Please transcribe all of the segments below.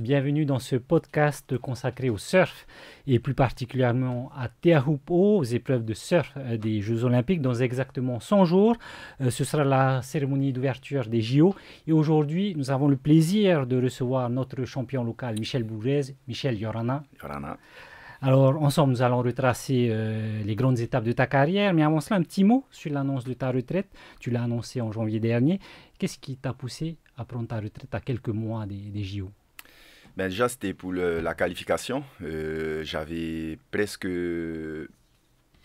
bienvenue dans ce podcast consacré au surf et plus particulièrement à Teahupo, aux épreuves de surf euh, des Jeux Olympiques dans exactement 100 jours. Euh, ce sera la cérémonie d'ouverture des JO et aujourd'hui nous avons le plaisir de recevoir notre champion local Michel Bourrez, Michel Yorana. Yorana. Alors ensemble nous allons retracer euh, les grandes étapes de ta carrière, mais avant cela un petit mot sur l'annonce de ta retraite. Tu l'as annoncé en janvier dernier. Qu'est-ce qui t'a poussé à prendre ta retraite à quelques mois des, des JO ben, déjà, c'était pour la qualification. Euh, j'avais presque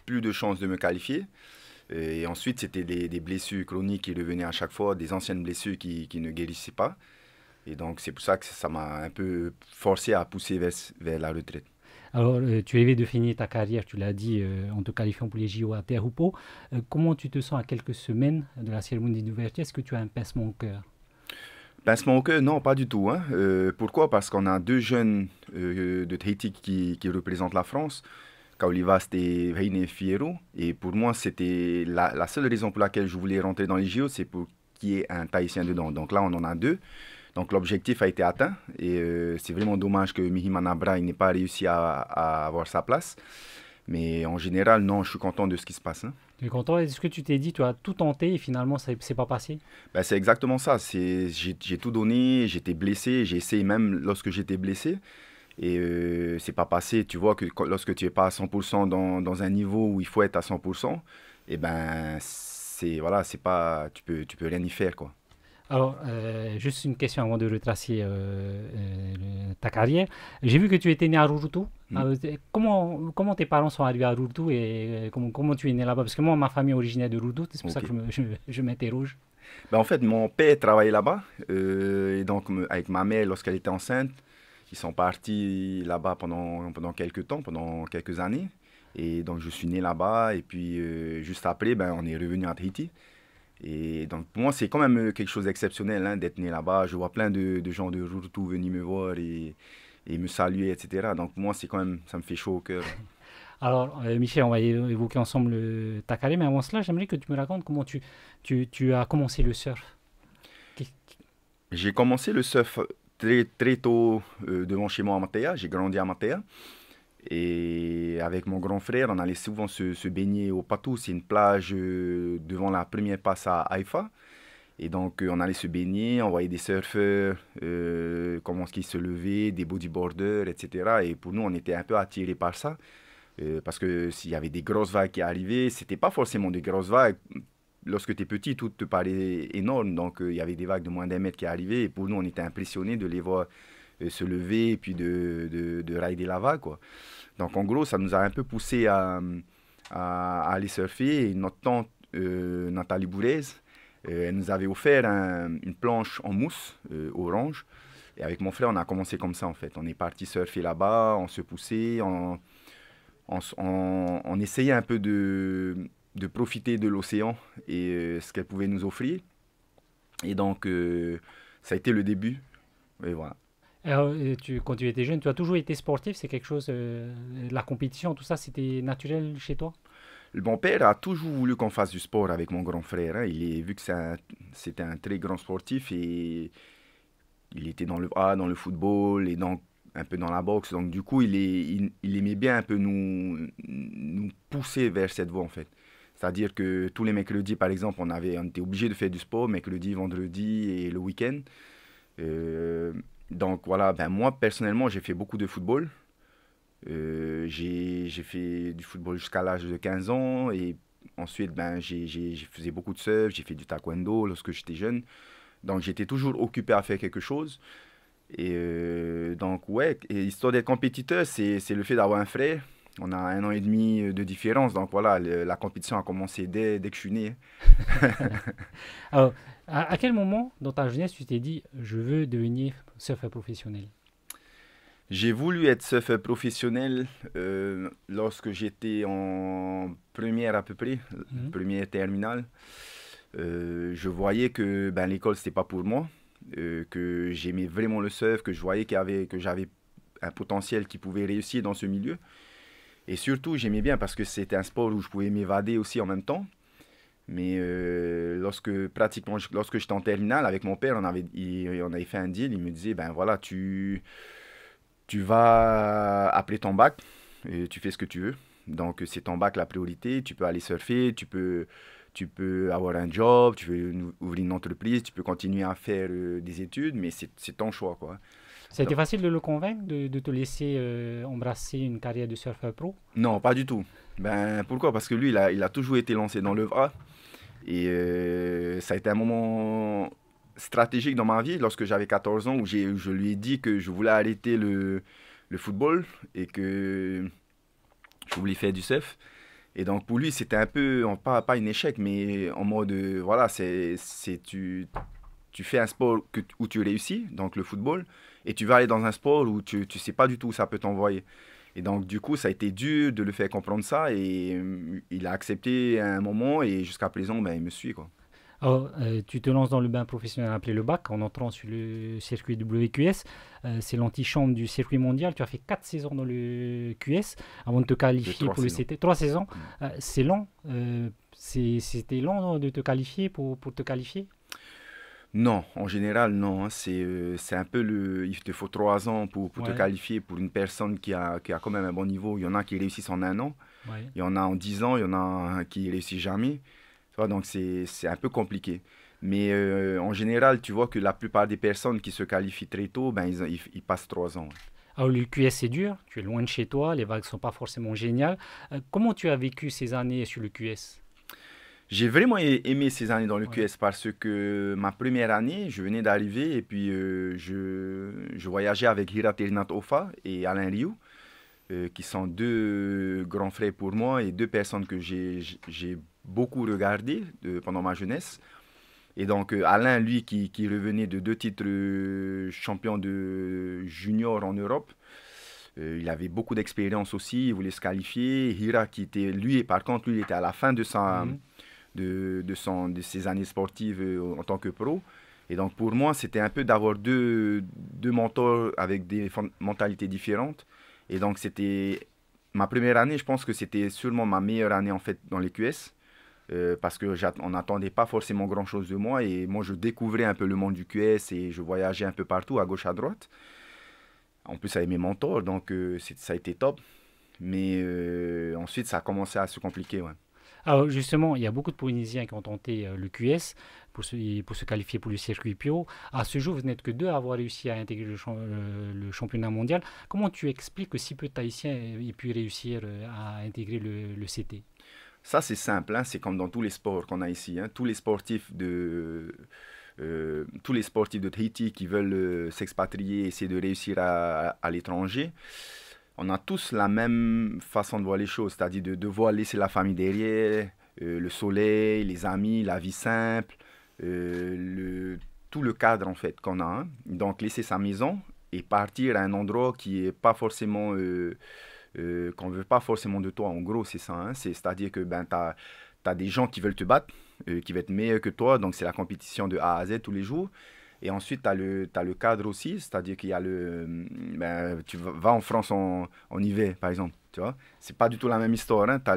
plus de chances de me qualifier. Euh, et ensuite, c'était des, blessures chroniques qui revenaient à chaque fois, des anciennes blessures qui, ne guérissaient pas. Et donc, c'est pour ça que ça m'a un peu forcé à pousser vers, vers la retraite. Alors, euh, tu rêvais de finir ta carrière, tu l'as dit, en te qualifiant pour les JO à ou comment tu te sens à quelques semaines de la cérémonie d'ouverture Est-ce que tu as un pincement au cœur ben, au cœur non, pas du tout. Hein. Euh, pourquoi Parce qu'on a deux jeunes euh, de Tahiti qui, qui, représentent la France. kaolivas et Reine Fierro. Et pour moi, c'était la, seule raison pour laquelle je voulais rentrer dans les JO, c'est pour qu'il y ait un Tahitien dedans. Donc là, on en a deux. Donc l'objectif a été atteint. Et euh, c'est vraiment dommage que Mihimanabra n'ait pas réussi à, à avoir sa place. Mais en général, non, je suis content de ce qui se passe. Hein. Tu es content Est-ce que tu t'es dit, tu as tout tenté et finalement, ça n'est pas passé ben, C'est exactement ça. J'ai tout donné, j'étais blessé, j'ai essayé même lorsque j'étais blessé. Et euh, c'est pas passé. Tu vois que lorsque tu n'es pas à 100% dans, dans, un niveau où il faut être à 100%, et eh ben c'est voilà, c'est pas tu peux tu peux rien y faire quoi. Alors, euh, juste une question avant de retracer euh, euh, ta carrière. J'ai vu que tu étais né à Rurutu. Mm. Ah, comment, comment tes parents sont arrivés à Rurutu et comment, comment tu es né là-bas Parce que moi, ma famille est originaire de Rurutu, c'est pour ça que je, m'interroge. Ben, en fait, mon père travaillait là-bas. et donc, avec ma mère, lorsqu'elle était enceinte, ils sont partis là-bas pendant, pendant quelques temps, pendant quelques années. Et donc, je suis né là-bas. Et puis, juste après, ben, on est revenu à Tahiti. Et donc, pour moi, c'est quand même euh, quelque chose d'exceptionnel hein, d'être né là-bas. Je vois plein de, de gens de Rurutu venir me voir et, me saluer, etc. Donc, pour moi, c'est quand même, ça me fait chaud au cœur. Alors, euh, Michel, on va évoquer ensemble le euh, carrière mais avant cela, j'aimerais que tu me racontes comment tu, as commencé le surf. J'ai commencé le surf très, très tôt devant chez moi à Matea. J'ai grandi à Matea. Et avec mon grand frère, on allait souvent se, baigner au Patou. C'est une plage euh, devant la première passe à Haïfa. Et donc, euh, on allait se baigner, on voyait des surfeurs, euh, comment qu'ils se levaient, des bodyboarders, etc. Et pour nous, on était un peu attirés par ça. Euh, parce que s'il y avait des grosses vagues qui arrivaient, Ce n'était pas forcément des grosses vagues. Lorsque tu es petit, tout te paraît énorme. Donc, il y avait des vagues de moins d'un mètre qui arrivaient. Et pour nous, on était impressionnés de les voir se lever et puis de, de, de rider la vague, quoi. Donc en gros, ça nous a un peu poussé à, aller surfer. Et notre tante, euh, Nathalie Bourrez euh, elle nous avait offert une planche en mousse euh, orange. Et avec mon frère, on a commencé comme ça en fait. On est parti surfer là-bas, on se poussait, on, essayait un peu de, profiter de l'océan et ce qu'elle pouvait nous offrir. Et donc, ça a été le début. Et voilà. Euh, tu, quand tu étais jeune, tu as toujours été sportif, c'est quelque chose, euh, la compétition, tout ça, c'était naturel chez toi mon père a toujours voulu qu'on fasse du sport avec mon grand frère. Hein. Il est, vu que c'était un, très grand sportif et il était dans le ah, dans le football et dans un peu dans la boxe. Donc du coup, il, est, il, aimait bien un peu nous, nous pousser vers cette voie en fait. C'est-à-dire que tous les mercredis, par exemple, on, avait, on était obligé de faire du sport, mercredi, vendredi et le week-end. Euh, donc voilà, ben moi personnellement, j'ai fait beaucoup de football. Euh, j'ai fait du football jusqu'à l'âge de 15 ans et ensuite, ben, j'ai faisais beaucoup de surf, j'ai fait du taekwondo lorsque j'étais jeune. Donc j'étais toujours occupé à faire quelque chose. Et euh, donc, ouais, et histoire d'être compétiteur, c'est le fait d'avoir un frère. On a un an et demi euh, de différence, donc voilà, la compétition a commencé dès, dès que je suis né. À, quel moment dans ta jeunesse tu t'es dit je veux devenir surfeur professionnel J'ai voulu être surfeur professionnel euh, lorsque j'étais en première à peu près, mhm. première terminale. Euh, je voyais que ben, l'école c'était pas pour moi, euh, que j'aimais vraiment le surf, que je voyais avait, que j'avais un potentiel qui pouvait réussir dans ce milieu. Et surtout, j'aimais bien parce que c'était un sport où je pouvais m'évader aussi en même temps. Mais euh, lorsque, pratiquement, lorsque j'étais en terminale avec mon père, on avait, on avait fait un deal. Il me disait, ben voilà, tu, tu vas appeler ton bac tu fais ce que tu veux. Donc, c'est ton bac la priorité. Tu peux aller surfer, tu peux, tu peux avoir un job, tu peux ouvrir une entreprise, tu peux continuer à faire euh, des études, mais c'est ton choix, quoi. Ça a été facile de le convaincre de, de te laisser euh, embrasser une carrière de surfeur pro Non, pas du tout. Ben, pourquoi Parce que lui, il a, il a toujours été lancé dans l'œuvre et euh, ça a été un moment stratégique dans ma vie lorsque j'avais 14 ans où je lui ai dit que je voulais arrêter le, le, football et que je voulais faire du surf. Et donc pour lui, c'était un peu, pas, pas un échec, mais en mode, euh, voilà, c'est tu, tu fais un sport où tu réussis, donc le football, et tu vas aller dans un sport où tu ne tu sais pas du tout où ça peut t'envoyer. Et donc, du coup, ça a été dur de le faire comprendre ça et mm, il a accepté à un moment et jusqu'à présent, ben, il me suit. Quoi. Euh, tu te lances dans le bain professionnel appelé le BAC en entrant sur le circuit WQS. Euh, c'est l'antichambre du circuit mondial. Tu as fait 4 saisons dans le QS avant de te qualifier pour le CT. 3 saisons, mm. euh, c'est lent. c'était long de te qualifier pour te qualifier non, en général, non. Hein. Euh, c'est un peu le. Il te faut trois ans pour, te qualifier pour une personne qui a, qui quand même un bon niveau. Il y en a qui réussissent en un an, il y en a en dix ans, il y en a qui réussissent jamais. donc c'est un peu compliqué. Mais euh, en général, tu vois que la plupart des personnes qui se qualifient très tôt, ben, ils, passent trois ans. Alors, ah, le QS c'est dur, tu es loin de chez toi, les vagues ne sont pas forcément géniales. Euh, comment tu as vécu ces années sur le QS j'ai vraiment aimé ces années dans le QS parce que ma première année, je venais d'arriver et puis euh, je, voyageais avec Hira Ernat Ofa et Alain Liu, euh, qui sont deux grands frères pour moi et deux personnes que j'ai beaucoup regardées pendant ma jeunesse. Et donc euh, Alain, lui, qui, revenait de deux titres champion de junior en Europe, il avait beaucoup d'expérience aussi, il voulait se qualifier. Hira, qui était, lui, par contre, lui, il était à la fin de sa, mhm de, de, ses années sportives euh, en tant que pro. Et donc pour moi, c'était un peu d'avoir deux, mentors avec des mentalités différentes. Et donc c'était ma première année, je pense que c'était sûrement ma meilleure année en fait dans les QS. Euh, parce que on n'attendait pas forcément grand chose de moi et moi je découvrais un peu le monde du QS et je voyageais un peu partout à gauche à droite en plus avec mes mentors donc euh, ça a été top mais ensuite ça a commencé à se compliquer ouais. Alors justement, il y a beaucoup de Polynésiens qui ont tenté euh, le QS pour se, pour se qualifier pour le circuit Pio. À ce jour, vous n'êtes que deux à avoir réussi à intégrer le, euh, championnat mondial. Comment tu expliques que si peu de Tahitiens euh, aient pu réussir à intégrer le, CT Ça, c'est simple. Hein. C'est comme dans tous les sports qu'on a ici. Hein. Tous les sportifs de... tous les sportifs de Tahiti qui veulent s'expatrier, essayer de réussir à, à l'étranger, on a tous la même façon de voir les choses, c'est-à-dire de devoir laisser la famille derrière, euh, le soleil, les amis, la vie simple, euh, tout le cadre en fait qu'on a. Hein. Donc laisser sa maison et partir à un endroit qui est pas forcément euh, qu'on veut pas forcément de toi. En gros, c'est ça. Hein. C'est-à-dire que ben as, as des gens qui veulent te battre, qui veulent être meilleurs que toi, donc c'est la compétition de A à Z tous les jours. Et ensuite, tu as, as, le cadre aussi, c'est-à-dire qu'il y a le. Hum, ben, tu vas en France en, en hiver, par exemple. Tu vois, c'est pas du tout la même histoire. Hein. pour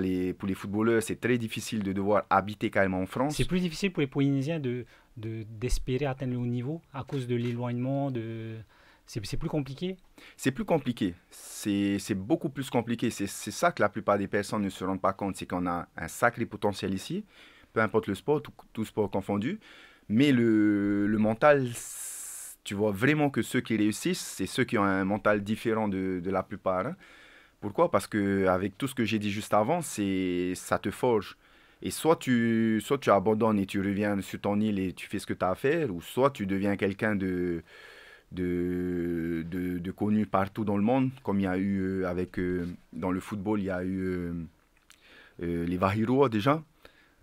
les footballeurs, c'est très difficile de devoir habiter carrément en France. C'est plus difficile pour les Polynésiens d'espérer de, d'espérer atteindre le haut niveau à cause de l'éloignement, de, c'est plus compliqué C'est plus compliqué. C'est beaucoup plus compliqué. C'est ça que la plupart des personnes ne se rendent pas compte. C'est qu'on a un sacré potentiel ici, peu importe le sport, tout sport confondu. Mais le, le mental, tu vois vraiment que ceux qui réussissent, c'est ceux qui ont un mental différent de, de la plupart. Hein. Pourquoi Parce que avec tout ce que j'ai dit juste avant, c'est ça te forge. Et soit tu, soit tu abandonnes et tu reviens sur ton île et tu fais ce que tu as à faire, ou soit tu deviens quelqu'un de, de, de, connu partout dans le monde, comme il y a eu euh, avec, euh, dans le football, il y a eu euh, les Vahiroa déjà,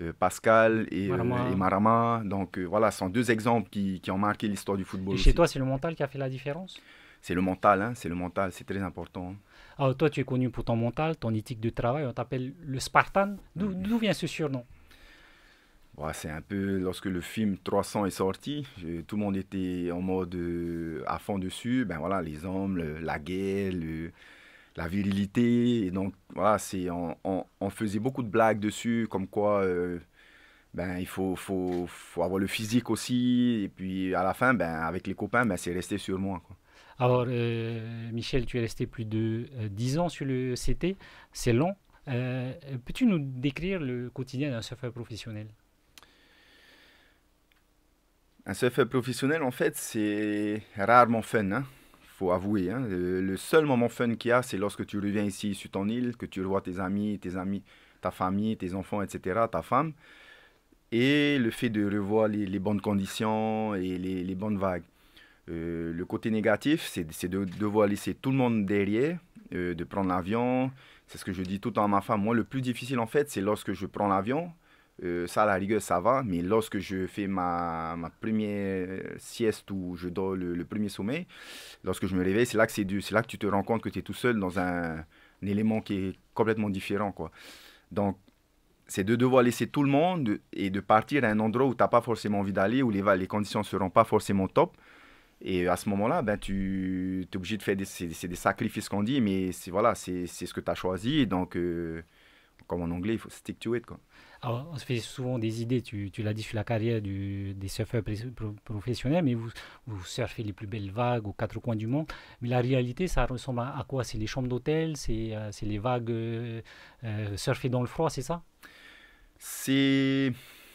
euh, Pascal euh, et Marama. Donc euh, voilà, ce sont deux exemples qui, ont marqué l'histoire du football. Et chez toi, c'est le mental qui a fait la différence c'est le mental, hein, c'est le mental, c'est très important. Alors ah, toi, tu es connu pour ton mental, ton éthique de travail, on t'appelle le Spartan. D'où mm-hmm. vient ce surnom ouais, C'est un peu lorsque le film 300 est sorti, tout le monde était en mode à fond dessus. Ben voilà, les hommes, la guerre, le, la virilité. Et donc, voilà, c'est, on, faisait beaucoup de blagues dessus, comme quoi euh, ben, il faut, faut, avoir le physique aussi. Et puis, à la fin, ben, avec les copains, ben, c'est resté sur moi. Alors, euh, Michel, tu es resté plus de 10 euh, ans sur le CT. C'est long. peux-tu nous décrire le quotidien d'un surfeur professionnel Un surfeur professionnel, en fait, c'est rarement fun. Hein? faut avouer. Hein, le, seul moment fun qu'il y a, c'est lorsque tu reviens ici sur ton île, que tu revois tes amis, tes amis, ta famille, tes enfants, etc., ta femme. Et le fait de revoir les, bonnes conditions et les, bonnes vagues. Euh, le côté négatif, c'est de devoir laisser tout le monde derrière, euh, de prendre l'avion. C'est ce que je dis tout le temps à ma femme. Moi, le plus difficile, en fait, c'est lorsque je prends l'avion euh, ça, à la rigueur, ça va, mais lorsque je fais ma, ma première euh, sieste ou je dors le, premier sommeil, lorsque je me réveille, c'est là que c'est C'est là que tu te rends compte que tu es tout seul dans un, élément qui est complètement différent. Quoi. Donc, c'est de devoir laisser tout le monde et de partir à un endroit où tu n'as pas forcément envie d'aller, où les, les conditions ne seront pas forcément top. Et à ce moment-là, ben, tu es obligé de faire des, c'est, des sacrifices qu'on dit, mais c'est, voilà, c'est, ce que tu as choisi. Donc, euh, comme en anglais, il faut stick to it. Quoi on se fait souvent des idées, tu, tu l'as dit sur la carrière du, des surfeurs professionnels, mais vous, vous surfez les plus belles vagues aux quatre coins du monde. Mais la réalité, ça ressemble à, quoi C'est les chambres d'hôtel, c'est euh, les vagues euh, euh, surfer dans le froid, c'est ça C'est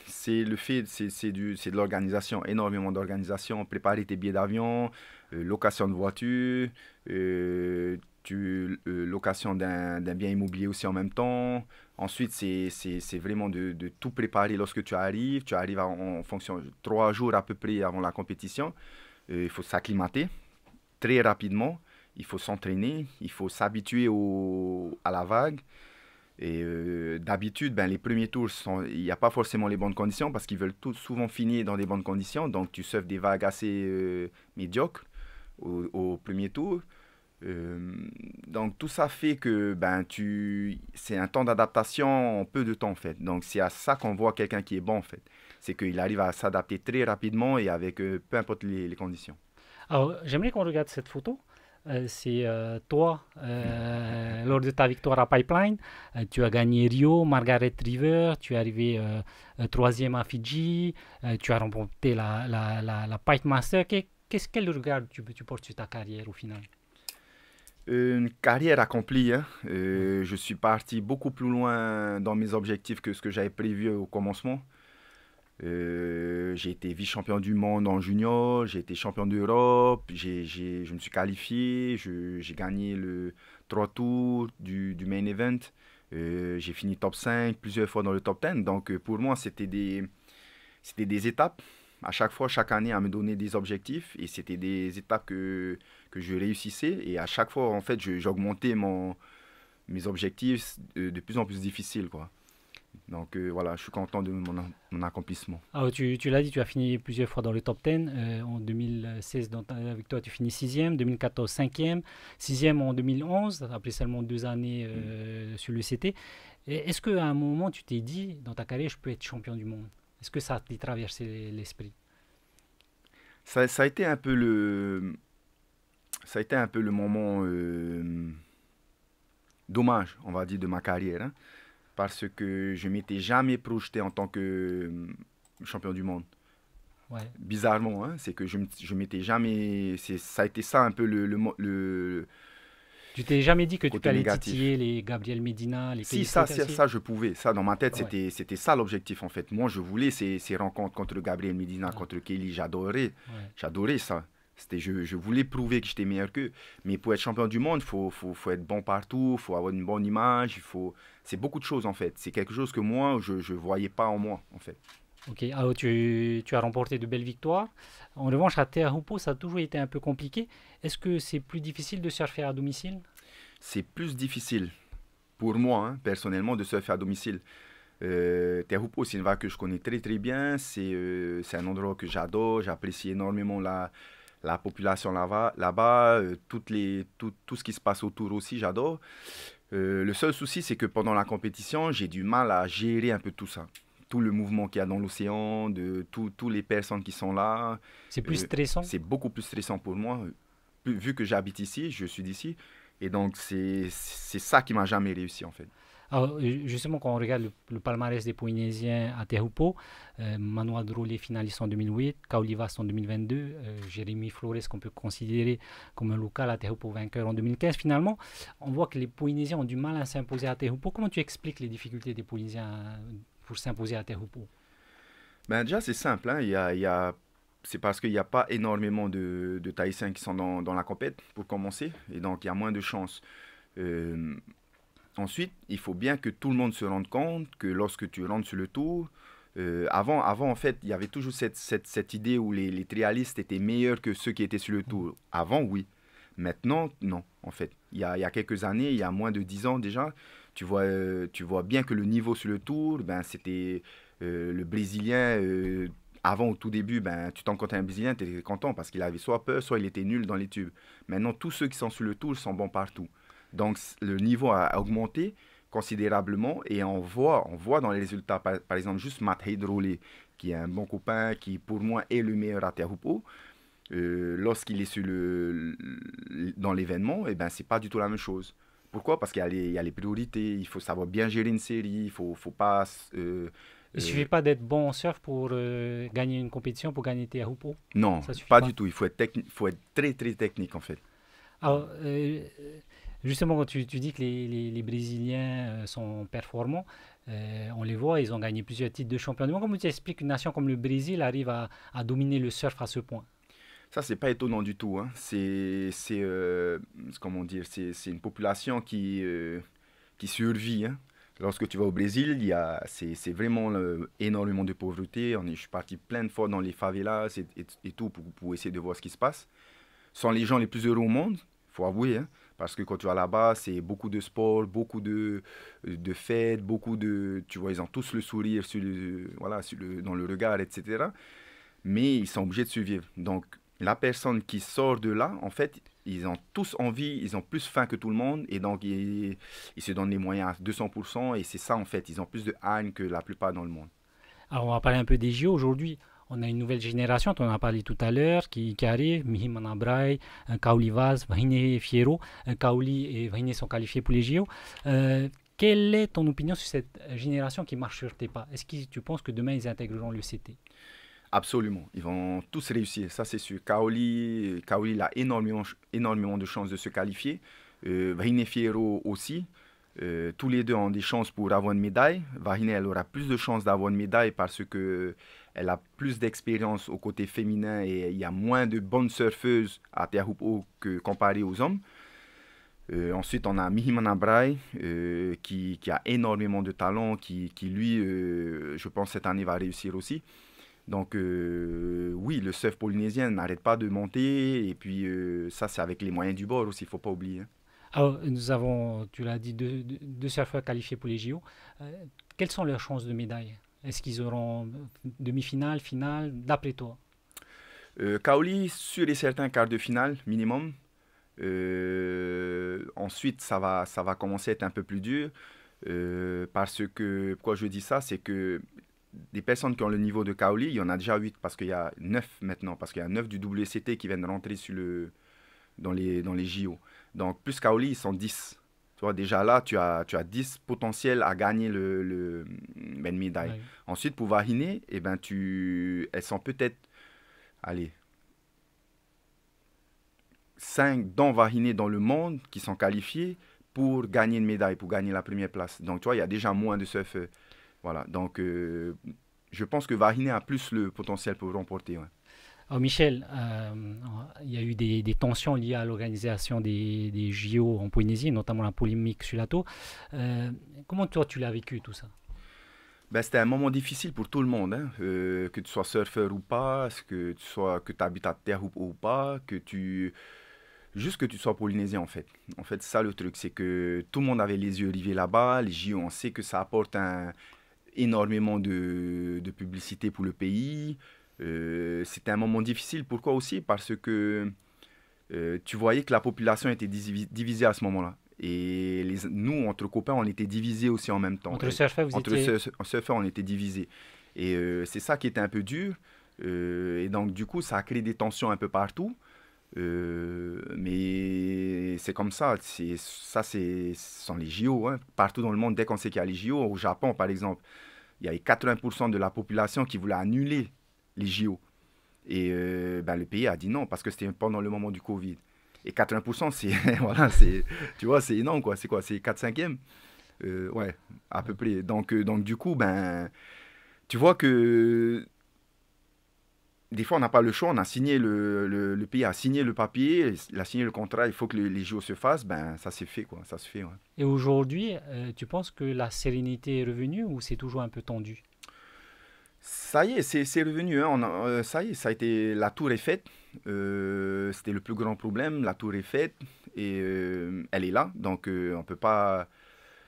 c'est le fait, c'est de l'organisation, énormément d'organisation, préparer tes billets d'avion, location de voiture, euh, tu euh, location d'un bien immobilier aussi en même temps. Ensuite, c'est vraiment de, tout préparer lorsque tu arrives. Tu arrives en, fonction trois jours à peu près avant la compétition. Euh, il faut s'acclimater très rapidement. Il faut s'entraîner. Il faut s'habituer à la vague. Et euh, d'habitude, ben, les premiers tours, il n'y a pas forcément les bonnes conditions parce qu'ils veulent tout, souvent finir dans des bonnes conditions. Donc, tu surfes des vagues assez médiocres au, premier tour. Euh, donc tout ça fait que ben tu c'est un temps d'adaptation en peu de temps en fait. Donc c'est à ça qu'on voit quelqu'un qui est bon en fait. C'est qu'il arrive à s'adapter très rapidement et avec euh, peu importe les, conditions. Alors j'aimerais qu'on regarde cette photo. Euh, c'est toi, lors de ta victoire à Pipeline, tu as gagné Rio, Margaret River, tu es arrivé troisième à Fidji, tu as remporté la, la, la, Pipe Master. Qu'est-ce quel regard tu, tu portes sur ta carrière au final une carrière accomplie. Hein. je suis parti beaucoup plus loin dans mes objectifs que ce que j'avais prévu au commencement. j'ai été vice-champion du monde en junior, j'ai été champion d'Europe, je me suis qualifié, j'ai gagné le 3 tours du, main event, j'ai fini top 5 plusieurs fois dans le top 10. Donc pour moi, c'était des, c'était des étapes à chaque fois, chaque année, à me donner des objectifs et c'était des étapes que que je réussissais. Et à chaque fois, en fait, j'augmentais mes objectifs de, plus en plus difficiles. Quoi. Donc euh, voilà, je suis content de mon, accomplissement. Alors, ah, tu, tu l'as dit, tu as fini plusieurs fois dans le top 10. Euh, en 2016, dans avec toi, tu finis 6e, 2014, 5e, 6e en 2011, après seulement deux années euh, mm. sur le CT. Est-ce à un moment, tu t'es dit, dans ta carrière, je peux être champion du monde Est-ce que ça t'est traversé l'esprit ça, ça, a été un peu le, ça a été un peu le moment euh, dommage, on va dire, de ma carrière. Hein, parce que je m'étais jamais projeté en tant que euh, champion du monde. Bizarrement, hein, c'est que je, ne m'étais jamais. Ça a été ça un peu le. le, le tu t'es jamais dit que tu allais titiller les Gabriel Medina, les Si, ça, ça, je pouvais. Ça, dans ma tête, c'était c'était ça l'objectif, en fait. Moi, je voulais ces, ces rencontres contre Gabriel Medina, contre Kelly. J'adorais. J'adorais ça. C'était, je, voulais prouver que j'étais meilleur qu'eux. Mais pour être champion du monde, il faut, faut, faut, être bon partout, il faut avoir une bonne image, il faut... c'est beaucoup de choses en fait. C'est quelque chose que moi, je ne voyais pas en moi en fait. Ok, alors tu, tu as remporté de belles victoires. En revanche, à terre ça a toujours été un peu compliqué. Est-ce que c'est plus difficile de surfer à domicile C'est plus difficile pour moi, hein, personnellement, de surfer à domicile. Euh, c'est une vague que je connais très très bien. C'est euh, c'est un endroit que j'adore. J'apprécie énormément la, la population là-bas, là bas euh, les, tout, tout, ce qui se passe autour aussi, j'adore. Euh, le seul souci, c'est que pendant la compétition, j'ai du mal à gérer un peu tout ça. Tout le mouvement qu'il y a dans l'océan, de toutes les personnes qui sont là. C'est plus euh, stressant C'est beaucoup plus stressant pour moi. Vu que j'habite ici, je suis d'ici. Et donc, c'est ça qui m'a jamais réussi, en fait. Alors, ah, justement, quand on regarde le, palmarès des Polynésiens à terre euh, Manuel Droulet finaliste en 2008, Kaolivas en 2022, euh, Jérémy Flores qu'on peut considérer comme un local à Tehupo vainqueur en 2015. Finalement, on voit que les Polynésiens ont du mal à s'imposer à Tehupo. Comment tu expliques les difficultés des Polynésiens euh, pour s'imposer à Tehupo ben déjà, c'est simple. Hein. Il y a, c'est parce qu'il n'y a pas énormément de, de qui sont dans, la compète, pour commencer, et donc il y a moins de chances. Euh, Ensuite, il faut bien que tout le monde se rende compte que lorsque tu rentres sur le tour, euh, avant, avant, en fait, il y avait toujours cette, idée où les, les, trialistes étaient meilleurs que ceux qui étaient sur le mm. tour. Avant, oui. Maintenant, non, en fait. Il y a, quelques années, il y a moins de dix ans déjà, tu vois, euh, bien que le niveau sur le tour, ben, c'était euh, le Brésilien. avant, au tout début, ben, tu t'encontrais un Brésilien, tu étais content parce qu'il avait soit peur, soit il était nul dans les tubes. Maintenant, tous ceux qui sont sur le tour sont bons partout. Donc, le niveau a augmenté considérablement et on voit, on voit dans les résultats, par, exemple, juste Matt qui est un bon copain, qui pour moi est le meilleur à euh, lorsqu'il est sur le, dans l'événement, et eh ben, c'est pas du tout la même chose. Pourquoi Parce qu'il y, y, a les priorités, il faut savoir bien gérer une série, il faut, faut pas. Euh, il euh, suffit pas d'être bon en surf pour euh, gagner une compétition, pour gagner tes Non, pas, du tout. Il faut être, faut être très très technique en fait. Alors, Justement, quand tu, dis que les, Brésiliens euh, sont performants, euh, on les voit, ils ont gagné plusieurs titres de champion Comment tu expliques qu'une nation comme le Brésil arrive à, dominer le surf à ce point ça, c'est pas étonnant du tout. Hein. C'est, euh, comment dire, c'est, c'est une population qui, qui survit. Hein. Lorsque tu vas au Brésil, il y a, c'est, vraiment énormément de pauvreté. On est, je suis parti plein de fois dans les favelas et, tout pour, essayer de voir ce qui se passe. sont les gens les plus heureux au monde, il faut avouer. Hein. Parce que quand tu vas là-bas, c'est beaucoup de sport, beaucoup de, de fêtes, beaucoup de. Tu vois, ils ont tous le sourire sur voilà, sur le, dans le regard, etc. Mais ils sont obligés de survivre. Donc, la personne qui sort de là, en fait, ils ont tous envie, ils ont plus faim que tout le monde, et donc ils, ils se donnent les moyens à 200%, et c'est ça en fait, ils ont plus de haine que la plupart dans le monde. Alors on va parler un peu des JO aujourd'hui. On a une nouvelle génération, on en a parlé tout à l'heure, qui, qui, arrive, Mihim Anabrai, euh, Kaoli Vaz, Vahine Fiero, euh, Kaoli et Vahine sont qualifiés pour les JO. Euh, quelle est ton opinion sur cette génération qui marche sur tes pas Est-ce que tu penses que demain ils intégreront le CT Absolument, ils vont tous réussir, ça c'est sûr. Kaoli, Kauli a énormément, énormément de chances de se qualifier. Euh, Vahine Fiero aussi. tous les deux ont des chances pour avoir une médaille. Vahine, elle aura plus de chances d'avoir une médaille parce que elle a plus d'expérience au côté féminin et il y a moins de bonnes surfeuses à Teahupo que comparé aux hommes. Euh, ensuite, on a Mihimana Brai, euh, qui, a énormément de talent, qui, lui, euh, je pense, cette année va réussir aussi. Donc, oui, le surf polynésien n'arrête pas de monter. Et puis, ça, c'est avec les moyens du bord aussi, il ne faut pas oublier. Hein. Alors, nous avons, tu l'as dit, deux, deux, surfeurs qualifiés pour les JO. quelles sont leurs chances de médaille est-ce qu'ils auront demi-finale, finale, d'après toi euh, Kaoli, sur et certains quarts de finale minimum. Euh, ensuite, ça va, ça va commencer à être un peu plus dur. Euh, parce que, pourquoi je dis ça, c'est que des personnes qui ont le niveau de Kaoli, il y en a déjà 8 parce qu'il y a 9 maintenant, parce qu'il y a 9 du WCT qui viennent rentrer sur le, dans, les, dans les JO. Donc, plus Kaoli, ils sont 10. Tu vois, déjà là, tu as, tu as 10 potentiels à gagner le, une médaille. Mm, ben Ensuite, pour Variné eh ben, tu, elles sont peut-être, allez, 5 dans Variné dans le monde qui sont qualifiés pour gagner une médaille, pour gagner la première place. Donc, tu vois, il y a déjà moins de surfeurs. Voilà, donc euh, je pense que Variné a plus le potentiel pour remporter. Alors Michel, euh, il y a eu des, tensions liées à l'organisation des, JO en Polynésie, notamment la polémique sur l'ato. Euh, comment toi tu l'as vécu tout ça ben, c'était un moment difficile pour tout le monde, hein. euh, que tu sois surfeur ou pas, que tu sois que habites à terre ou, pas, que tu juste que tu sois polynésien en fait. En fait, ça le truc, c'est que tout le monde avait les yeux rivés là-bas, les JO, on sait que ça apporte un, énormément de, publicité pour le pays, euh, c'était un moment difficile. Pourquoi aussi Parce que euh, tu voyais que la population était divisée à ce moment-là. Et nous, entre copains, on était divisés aussi en même temps. Entre surfeurs, vous entre étiez... surfeurs, on était divisés. Et euh, c'est ça qui était un peu dur. et donc, du coup, ça a créé des tensions un peu partout. mais c'est comme ça. Ça, c'est sans les JO. Hein. Partout dans le monde, dès qu'on sait qu'il y a les JO, au Japon, par exemple, il y avait 80% de la population qui voulait annuler les JO. Et euh, bah, le pays a dit non parce que c'était pendant le moment du Covid. Et 80%, c'est voilà, c'est tu vois, c'est énorme quoi. C'est quoi C'est 4 5e euh, ouais, à peu près. Donc, euh, donc du coup, ben, tu vois que des fois, on n'a pas le choix. On a signé le, pays a signé le papier, il a signé le contrat. Il faut que les JO se fassent. Ben, ça s'est fait, quoi. Ça se fait. Et aujourd'hui, tu penses que la sérénité est revenue ou c'est toujours un peu tendu ça y est, c'est revenu. Hein, euh, ça y est, ça a été. La tour est faite. Euh, c'était le plus grand problème. La tour est faite et euh, elle est là. Donc on peut pas.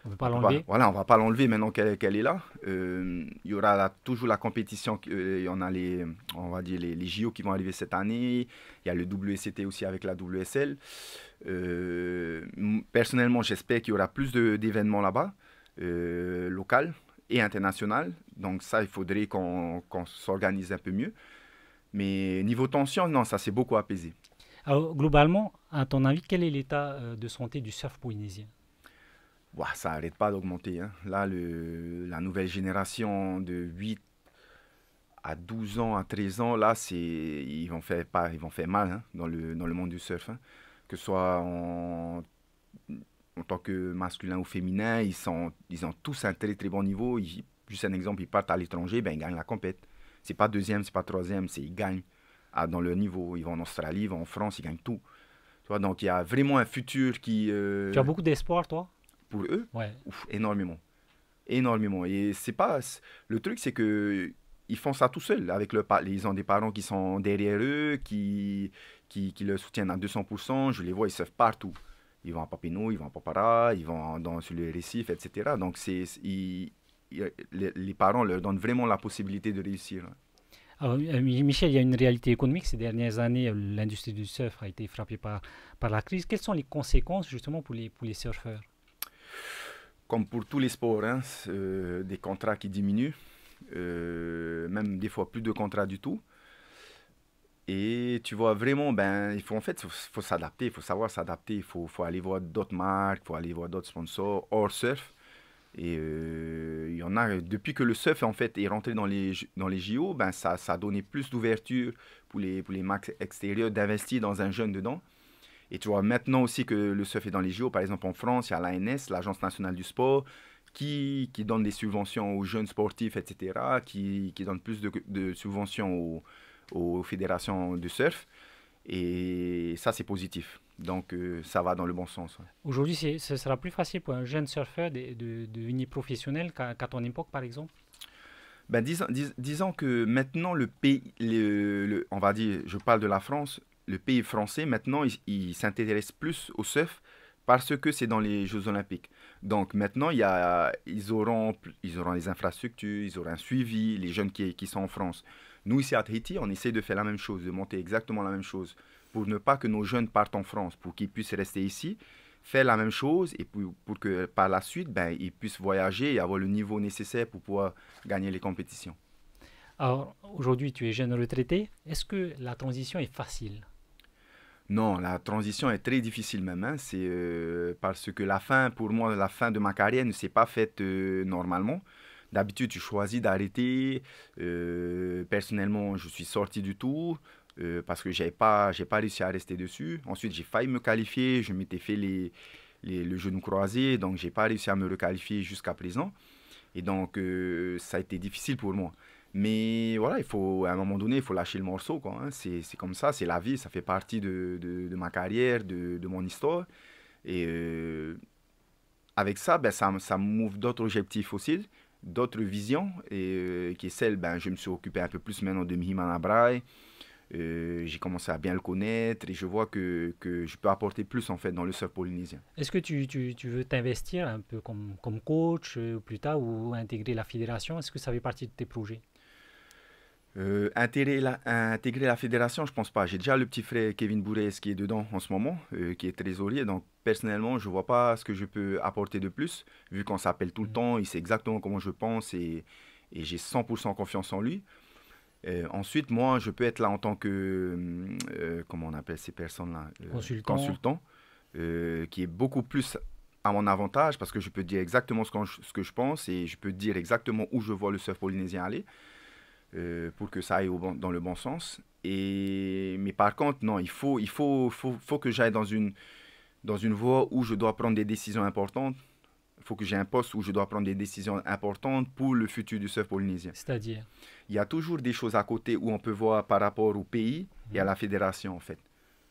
On peut pas l'enlever. Voilà, on va pas l'enlever maintenant qu'elle est là. Il y aura toujours la compétition. Il en a les, on va dire les, JO qui vont arriver cette année. Il y a le WCT aussi avec la WSL. personnellement, j'espère qu'il y aura plus d'événements là-bas, local international. Donc ça, il faudrait qu'on s'organise un peu mieux. Mais niveau tension, non, ça s'est beaucoup apaisé. Alors globalement, à ton avis, quel est l'état euh, de santé du surf polynésien Ça n'arrête pas d'augmenter. Hein. Là, le, la nouvelle génération de 8 à 12 ans, à 13 ans, là, ils vont faire, pas, ils vont faire mal hein, dans, le, dans le monde du surf. Hein. Que ce soit en en tant que masculin ou féminin, ils, sont, ont tous un très très bon niveau. juste un exemple, ils partent à l'étranger, ben, ils gagnent la compète. C'est pas deuxième, c'est pas troisième, c'est ils gagnent ah, dans leur niveau. Ils vont en Australie, ils vont en France, ils gagnent tout. donc il y a vraiment un futur qui. Euh, tu as beaucoup d'espoir, toi Pour eux ouais. énormément. Énormément. Et c'est pas. Le truc, c'est que. Ils font ça tout seuls. Avec le, ils ont des parents qui sont derrière eux, qui, qui, qui le soutiennent à 200%. Je les vois, ils savent partout. Ils vont à Papineau, ils vont à Papara, ils vont dans, sur les récifs, etc. Donc, c'est, ils, les, parents leur donnent vraiment la possibilité de réussir. Alors, euh, Michel, il y a une réalité économique. Ces dernières années, euh, l'industrie du surf a été frappée par, par la crise. Quelles sont les conséquences justement pour les, pour les surfeurs Comme pour tous les sports, hein, euh, des contrats qui diminuent, même des fois plus de contrats du tout. Et tu vois vraiment, ben, il faut en fait, faut, s'adapter, il faut savoir s'adapter, il faut, faut, aller voir d'autres marques, il faut aller voir d'autres sponsors hors surf. Et euh, il y en a, depuis que le surf en fait est rentré dans les, dans les JO, ben, ça, ça a donné plus d'ouverture pour les, pour les marques extérieures d'investir dans un jeune dedans. Et tu vois, maintenant aussi que le surf est dans les JO, par exemple en France, il y a l'ANS, l'Agence nationale du sport, qui, qui donne des subventions aux jeunes sportifs, etc., qui, qui donne plus de, de subventions aux aux fédérations du surf. Et ça, c'est positif. Donc, euh, ça va dans le bon sens. Aujourd'hui, ce sera plus facile pour un jeune surfeur de, devenir professionnel qu'à ton époque, par exemple ben, disons, que maintenant, le pays, le, on va dire, je parle de la France, le pays français, maintenant, il, il s'intéresse plus au surf parce que c'est dans les Jeux Olympiques. Donc maintenant, il y a, ils, auront, ils auront les infrastructures, ils auront un suivi, les jeunes qui, qui sont en France. Nous, ici à Tahiti, on essaie de faire la même chose, de monter exactement la même chose, pour ne pas que nos jeunes partent en France, pour qu'ils puissent rester ici, faire la même chose, et pour, que par la suite, ben, ils puissent voyager et avoir le niveau nécessaire pour pouvoir gagner les compétitions. Alors, aujourd'hui, tu es jeune retraité. Est-ce que la transition est facile non, la transition est très difficile même. Hein. C'est euh, parce que la fin, pour moi, la fin de ma carrière ne s'est pas faite euh, normalement. D'habitude, tu choisis d'arrêter. Euh, personnellement, je suis sorti du tout euh, parce que je n'ai pas, pas réussi à rester dessus. Ensuite, j'ai failli me qualifier. Je m'étais fait les, les, le genou croisé, donc je n'ai pas réussi à me requalifier jusqu'à présent. Et donc, euh, ça a été difficile pour moi. Mais voilà, il faut, à un moment donné, il faut lâcher le morceau. Quoi, hein. c'est, comme ça, c'est la vie, ça fait partie de, de, ma carrière, de, de, mon histoire. Et avec ça, ben, ça, ça m'ouvre d'autres objectifs aussi d'autres visions, et, euh, qui est celle, ben, je me suis occupé un peu plus maintenant de Mihimana euh, j'ai commencé à bien le connaître et je vois que, je peux apporter plus en fait dans le surf polynésien. Est-ce que tu, veux t'investir un peu comme, comme coach euh, plus tard ou intégrer la fédération Est-ce que ça fait partie de tes projets euh, intégrer, la, fédération, je pense pas. J'ai déjà le petit frère Kevin Bourès qui est dedans en ce moment, euh, qui est trésorier. Donc personnellement, je vois pas ce que je peux apporter de plus, vu qu'on s'appelle tout le mm. temps, il sait exactement comment je pense et, j'ai 100% confiance en lui. Euh, ensuite, moi, je peux être là en tant que, comment on appelle ces personnes-là Consultant. qui est beaucoup plus à mon avantage parce que je peux dire exactement ce que je pense et je peux dire exactement où je vois le surf polynésien aller. Euh, pour que ça aille dans le bon sens. Et, mais par contre, non, il faut, il faut, faut, faut que j'aille dans une, dans une voie où je dois prendre des décisions importantes. Il faut que j'ai un poste où je dois prendre des décisions importantes pour le futur du surf polynésien. C'est-à-dire Il y a toujours des choses à côté où on peut voir par rapport au pays et à mhm. la fédération, en fait.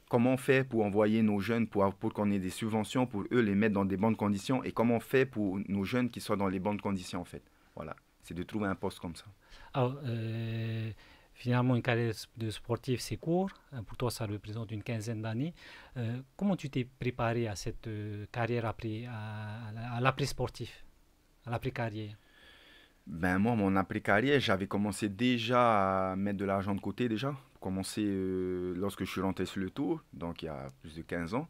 Comment on fait pour envoyer nos jeunes, pour, pour qu'on ait des subventions, pour eux les mettre dans des bonnes conditions, et comment on fait pour nos jeunes qui soient dans les bonnes conditions, en fait. Voilà c'est de trouver un poste comme ça. finalement, euh, une carrière de sportif, c'est court. Euh, pour toi, ça représente une quinzaine d'années. Euh, comment tu t'es préparé à cette carrière après, à, l'après-sportif, à l'après-carrière ben moi, mon après-carrière, j'avais commencé déjà à mettre de l'argent de côté déjà. Commencé lorsque je suis rentré sur le tour, donc il y a plus de 15 ans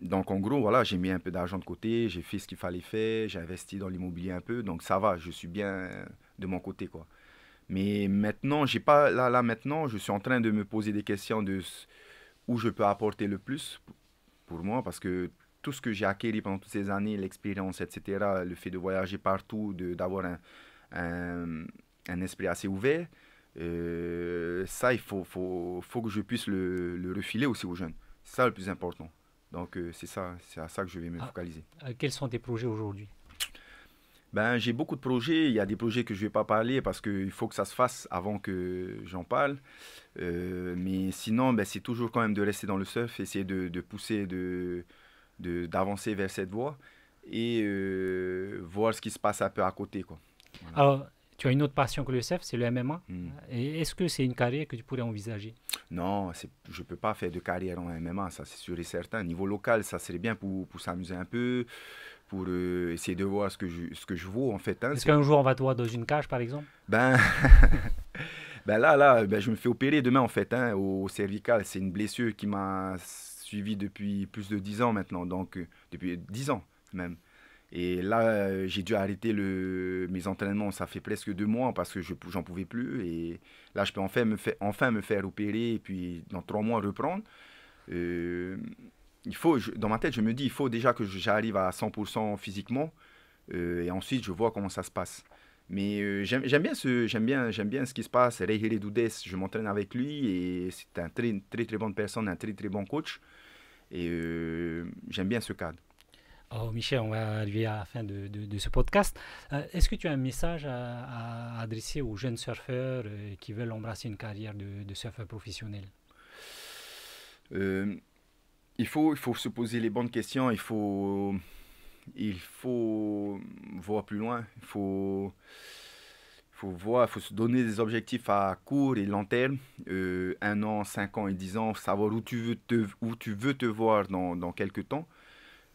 donc, en gros, voilà, j'ai mis un peu d'argent de côté, j'ai fait ce qu'il fallait faire, j'ai investi dans l'immobilier un peu, donc ça va, je suis bien euh, de mon côté, quoi. Mais maintenant, j'ai pas là, là maintenant, je suis en train de me poser des questions de où je peux apporter le plus pour moi, parce que tout ce que j'ai acquis pendant toutes ces années, l'expérience, etc., le fait de voyager partout, d'avoir un, un, esprit assez ouvert, euh, ça, il faut, faut, faut, que je puisse le, le refiler aussi aux jeunes. C'est ça le plus important. Donc euh, c'est ça, c'est à ça que je vais me ah, focaliser. Euh, quels sont tes projets aujourd'hui ben, j'ai beaucoup de projets. Il y a des projets que je ne vais pas parler parce qu'il faut que ça se fasse avant que j'en parle. Euh, mais sinon, ben, c'est toujours quand même de rester dans le surf, essayer de, pousser, de, d'avancer vers cette voie et voir ce qui se passe un peu à côté. Quoi. Alors, tu as une autre passion que le cef c'est le MMA. est-ce que c'est une carrière que tu pourrais envisager Non, je ne peux pas faire de carrière en MMA, ça c'est sûr et certain. Niveau local, ça serait bien pour, pour s'amuser un peu, pour euh, essayer de voir ce que je, ce que je vaux en fait. Hein. est-ce qu'un jour on va te voir dans une cage par exemple Ben. ben là, là ben je me fais opérer demain en fait hein, au, cervical. C'est une blessure qui m'a suivi depuis plus de 10 ans maintenant, donc euh, depuis 10 ans même. Et là, euh, j'ai dû arrêter le, mes entraînements. Ça fait presque deux mois parce que je j'en pouvais plus. Et là, je peux enfin me, faire, enfin me faire opérer et puis dans trois mois reprendre. Euh, il faut, dans ma tête, je me dis, il faut déjà que j'arrive à 100% physiquement. Euh, et ensuite, je vois comment ça se passe. Mais j'aime bien, ce, bien, bien ce qui se passe. les Doudes, je m'entraîne avec lui et c'est un très, très, très bonne personne, un très, très bon coach. Et j'aime bien ce cadre. Oh, Michel, on va arriver à la fin de, ce podcast. Euh, est-ce que tu as un message à, adresser aux jeunes surfeurs euh, qui veulent embrasser une carrière de, surfeur professionnel euh, il, faut, il faut se poser les bonnes questions, il faut, il faut voir plus loin, il faut, faut voir, il faut se donner des objectifs à court et long terme, un an, cinq ans et dix ans, savoir où tu veux te, où tu veux te voir dans quelques temps.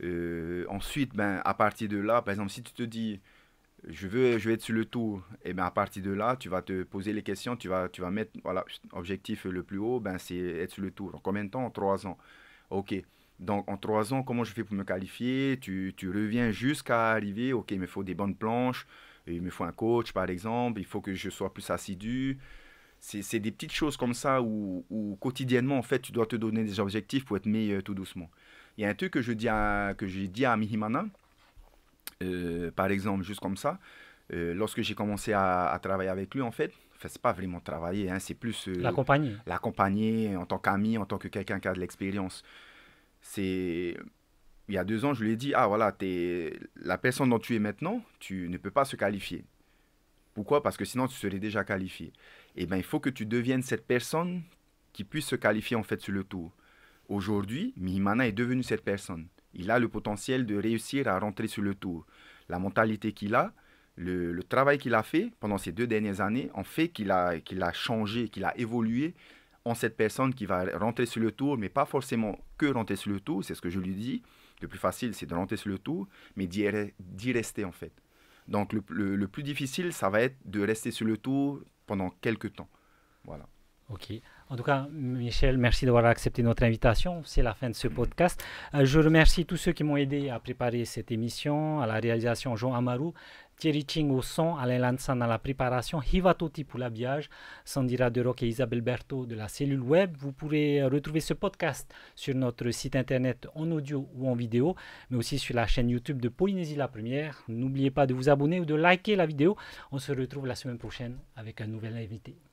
Euh, ensuite, ben, à partir de là, par exemple, si tu te dis, je veux, je vais être sur le tour, et eh ben à partir de là, tu vas te poser les questions, tu vas, tu vas mettre, voilà, objectif le plus haut, ben, c'est être sur le tour. En combien de temps En trois ans. OK. Donc, en trois ans, comment je fais pour me qualifier tu, tu reviens jusqu'à arriver, OK, il me faut des bonnes planches, il me faut un coach, par exemple, il faut que je sois plus assidu. C'est des petites choses comme ça où, où, quotidiennement, en fait, tu dois te donner des objectifs pour être meilleur tout doucement. Il y a un truc que je dis que j'ai dit à Mihimana, euh, par exemple, juste comme ça, euh, lorsque j'ai commencé à, travailler avec lui, en fait, enfin, c'est pas vraiment travailler, hein, c'est plus euh, l'accompagner. L'accompagner en tant qu'ami, en tant que quelqu'un qui a de l'expérience. C'est il y a deux ans, je lui ai dit ah voilà, es la personne dont tu es maintenant, tu ne peux pas se qualifier. Pourquoi Parce que sinon tu serais déjà qualifié. Et eh ben il faut que tu deviennes cette personne qui puisse se qualifier en fait sur le tour. Aujourd'hui, Mihimana est devenu cette personne. Il a le potentiel de réussir à rentrer sur le tour. La mentalité qu'il a, le, travail qu'il a fait pendant ces deux dernières années, en fait qu'il a, qu'il a changé, qu'il a évolué en cette personne qui va rentrer sur le tour, mais pas forcément que rentrer sur le tour, c'est ce que je lui dis. Le plus facile, c'est de rentrer sur le tour, mais d'y, rester en fait. Donc le, le plus difficile, ça va être de rester sur le tour pendant quelques temps. Voilà. Ok. En tout cas, Michel, merci d'avoir accepté notre invitation. C'est la fin de ce podcast. Euh, je remercie tous ceux qui m'ont aidé à préparer cette émission, à la réalisation Jean Amaru, Thierry Ching au son, Alain Lansan à la préparation, Hivatoti pour l'habillage, Sandira Rock et Isabelle Berthaud de la cellule web. Vous pourrez euh, retrouver ce podcast sur notre site internet en audio ou en vidéo, mais aussi sur la chaîne YouTube de Polynésie la Première. N'oubliez pas de vous abonner ou de liker la vidéo. On se retrouve la semaine prochaine avec un nouvel invité.